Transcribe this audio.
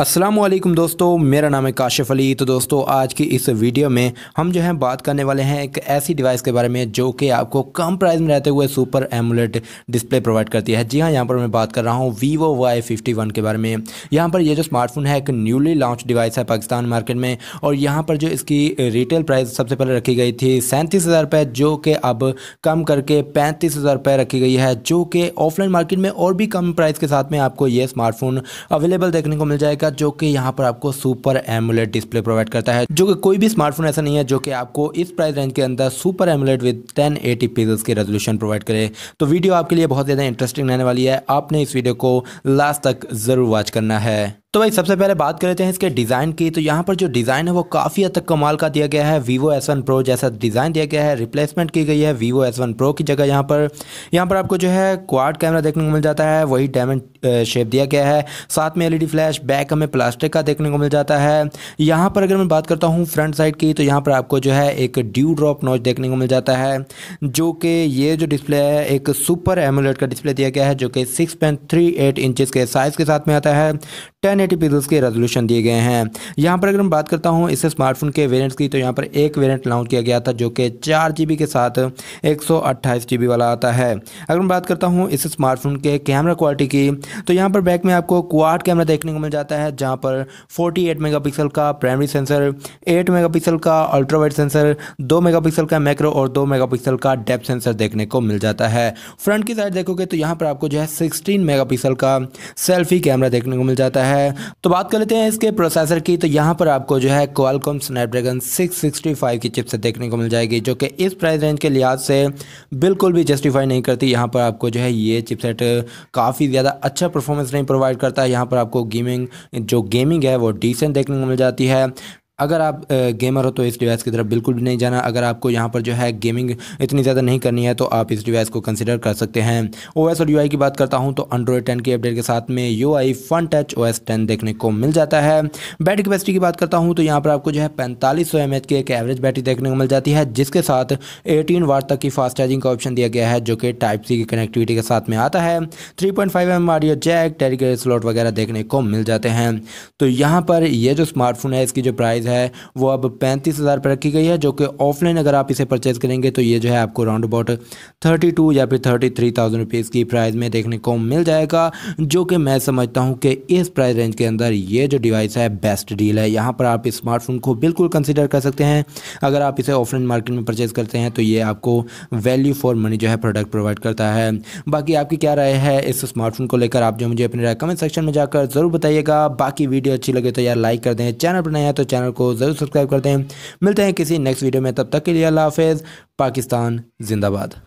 असलम दोस्तों मेरा नाम है काशिफ अली तो दोस्तों आज की इस वीडियो में हम जो है बात करने वाले हैं एक ऐसी डिवाइस के बारे में जो कि आपको कम प्राइस में रहते हुए सुपर एमुलेट डिस्प्ले प्रोवाइड करती है जी हाँ यहाँ पर मैं बात कर रहा हूँ वीवो वाई फिफ्टी वन के बारे में यहाँ पर ये जो स्मार्टफोन है एक न्यूली लॉन्च डिवाइस है पाकिस्तान मार्केट में और यहाँ पर जो इसकी रिटेल प्राइस सबसे पहले रखी गई थी सैंतीस हज़ार रुपये जो कि अब कम करके पैंतीस हज़ार रुपये रखी गई है जो कि ऑफलाइन मार्केट में और भी कम प्राइस के साथ में आपको ये स्मार्टफोन अवेलेबल देखने को मिल जाएगा का जो कि यहाँ पर आपको सुपर एमुलेट डिस्प्ले प्रोवाइड करता है जो कि कोई भी स्मार्टफोन ऐसा नहीं है जो कि आपको इस प्राइस रेंज के अंदर super AMOLED with ten eighty pixels के रेजोल्यूशन प्रोवाइड करे तो वीडियो आपके लिए बहुत ज़्यादा इंटरेस्टिंग रहने वाली है आपने इस वीडियो को लास्ट तक ज़रूर वॉच करना है तो भाई सबसे पहले बात कर लेते हैं इसके डिज़ाइन की तो यहाँ पर जो डिज़ाइन है वो काफ़ी हद तक कमाल का दिया गया है वीवो एस वन प्रो जैसा डिज़ाइन दिया गया है रिप्लेसमेंट की गई है वीवो एस वन प्रो की जगह यहाँ पर यहाँ पर आपको जो है क्वाड कैमरा देखने को मिल जाता है वही डायमंड शेप दिया गया है साथ में एलईडी फ्लैश बैक हमें प्लास्टिक का देखने को मिल जाता है यहाँ पर अगर मैं बात करता हूँ फ्रंट साइड की तो यहाँ पर आपको जो है एक ड्यू ड्रॉप नॉच देखने को मिल जाता है जो कि ये जो डिस्प्ले है एक सुपर एमुलेट का डिस्प्ले दिया गया है जो कि six point three eight inches के साइज़ के साथ में आता है टेन एटी पिक्सल्स के रेजोल्यूशन दिए गए हैं यहाँ पर अगर मैं बात करता हूँ इस स्मार्टफोन के वेरियंट्स की तो यहाँ पर एक वेरियंट लॉन्च किया गया था जो कि चार जी के साथ एक सौ वाला आता है अगर मैं बात करता हूँ इस स्मार्टफोन के कैमरा क्वालिटी की तो यहाँ पर बैक में आपको क्वाड कैमरा देखने को मिल जाता है जहाँ पर फोर्टी एट का प्राइमरी सेंसर मेगा पिक्सल का ultra wide sensor mega pixel का मैक्रो और मेगा पिक्सल का डेप सेंसर देखने को मिल जाता है फ्रंट की साइड देखोगे तो यहाँ पर आपको जो है मेगा पिक्सल का सेल्फी कैमरा देखने को मिल जाता है तो बात कर लेते हैं इसके प्रोसेसर की तो यहाँ पर आपको जो है क्वालकॉम स्नैपड्रैगन 665 की से देखने को मिल जाएगी जो कि इस प्राइस रेंज के लिहाज से बिल्कुल भी जस्टिफाई नहीं करती यहाँ पर आपको जो है ये चिपसेट काफ़ी ज़्यादा अच्छा परफॉर्मेंस नहीं प्रोवाइड करता है यहाँ पर आपको गेमिंग जो गेमिंग है वो डिसेंट देखने को मिल जाती है अगर आप गेमर हो तो इस डिवाइस की तरफ बिल्कुल भी नहीं जाना अगर आपको यहाँ पर जो है गेमिंग इतनी ज़्यादा नहीं करनी है तो आप इस डिवाइस को कंसिडर कर सकते हैं ओएस और यूआई की बात करता हूँ तो एंड्रॉयड 10 की अपडेट के साथ में यूआई फन टच एस 10 देखने को मिल जाता है बैटरी कैपेसिटी की बात करता हूँ तो यहाँ पर आपको जो है पैंतालीस सौ की एक एवरेज बैटरी देखने को मिल जाती है जिसके साथ एटीन वाट तक की फास्ट चार्जिंग का ऑप्शन दिया गया है जो कि टाइप सी की कनेक्टिविटी के साथ में आता है three point five M audio jack टेरिकेट स्लॉट वगैरह देखने को मिल जाते हैं तो यहाँ पर यह जो स्मार्टफोन है इसकी जो प्राइस प्राइस है वो अब पैंतीस हज़ार पर रखी गई है जो कि ऑफलाइन अगर आप इसे परचेज़ करेंगे तो ये जो है आपको राउंड अबाउट थर्टी टू या फिर थर्टी थ्री थाउजेंड रुपीज़ की प्राइस में देखने को मिल जाएगा जो कि मैं समझता हूँ कि इस प्राइस रेंज के अंदर ये जो डिवाइस है बेस्ट डील है यहाँ पर आप स्मार्टफोन को बिल्कुल कंसिडर कर सकते हैं अगर आप इसे ऑफलाइन मार्केट में परचेज़ करते हैं तो ये आपको वैल्यू फॉर मनी जो है प्रोडक्ट प्रोवाइड करता है बाकी आपकी क्या राय है इस स्मार्टफोन को लेकर आप जो मुझे अपने कमेंट सेक्शन में जाकर ज़रूर बताइएगा बाकी वीडियो अच्छी लगे तो यार लाइक कर दें चैनल पर नया है तो चैनल को ज़रूर सब्सक्राइब करते हैं मिलते हैं किसी नेक्स्ट वीडियो में तब तक के लिए अल्लाह हाफिज़ पाकिस्तान जिंदाबाद